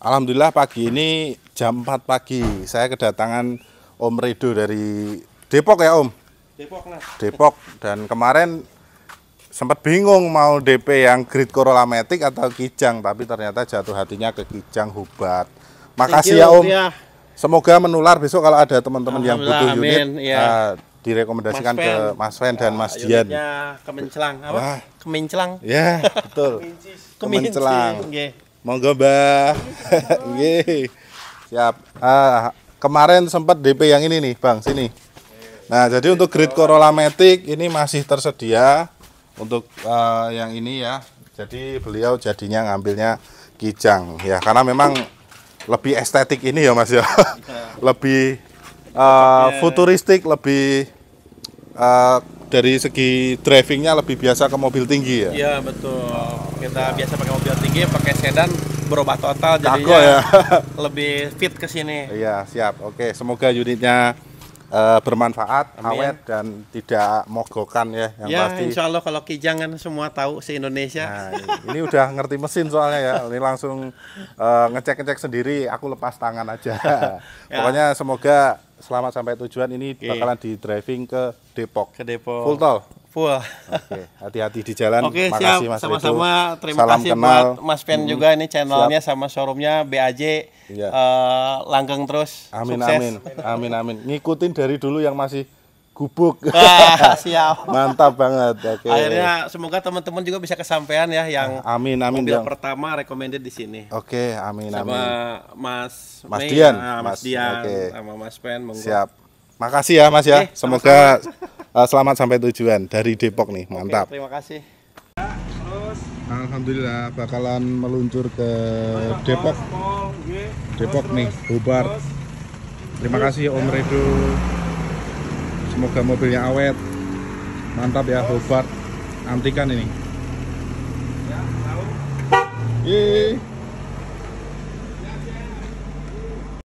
Alhamdulillah pagi ini jam 4 pagi saya kedatangan Om Rido dari Depok ya Om. Depok lah. Depok dan kemarin sempat bingung mau DP yang grid Corolla Matic atau Kijang tapi ternyata jatuh hatinya ke Kijang Hubat. Makasih ya Om. Ya. Semoga menular besok kalau ada teman-teman yang butuh unit ya. uh, direkomendasikan Mas ke Mas Fen dan ya, Mas Dian. Kemencelang apa? Wah. Kemencelang. Ya, betul. Kemencelang. Kemencelang monggo mbah siap ah, kemarin sempat DP yang ini nih bang sini nah jadi untuk grid Corolla Matic ini masih tersedia untuk uh, yang ini ya jadi beliau jadinya ngambilnya kijang ya karena memang lebih estetik ini ya mas ya iya. lebih uh, futuristik lebih uh, dari segi drivingnya lebih biasa ke mobil tinggi ya? Iya betul. Kita biasa pakai mobil tinggi, pakai sedan berubah total jadi ya? lebih fit ke sini. Iya siap. Oke, semoga unitnya uh, bermanfaat, Amin. awet dan tidak mogokan ya yang ya, pasti. Insya Allah kalau Kijang kan semua tahu se Indonesia. Nah, ini udah ngerti mesin soalnya ya, ini langsung uh, ngecek-ngecek sendiri. Aku lepas tangan aja. ya. Pokoknya semoga selamat sampai tujuan. Ini okay. bakalan di driving ke Depok. Ke Depok. Full tol. Papua. Oke, hati-hati di jalan. Oke, Makasih siap. Mas Sama-sama. Terima Salam kasih kenal. buat Mas Pen hmm. juga ini channelnya sama showroomnya BAJ. Iya. Uh, langgeng terus. Amin, Sukses. amin, amin, amin. Ngikutin dari dulu yang masih gubuk. Ah, siap. Mantap banget. Oke. Akhirnya semoga teman-teman juga bisa kesampaian ya yang ah, amin amin mobil yang... pertama recommended di sini. Oke, amin sama amin. Mas Mas Dian, nah, Mas, Mas Dian okay. sama Mas Pen Siap. Makasih ya Mas ya. Oke, Semoga sama -sama uh, selamat sampai tujuan dari Depok nih mantap Oke, terima kasih Alhamdulillah bakalan meluncur ke Depok Depok nih bubar terima kasih Om Redo semoga mobilnya awet mantap ya Hobart antikan ini Yeay.